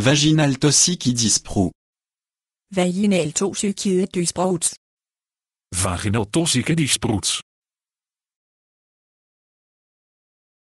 Vaginal Vaginal Vaginal Vaginaltosikidisprout. Vaginaltosikidisprout.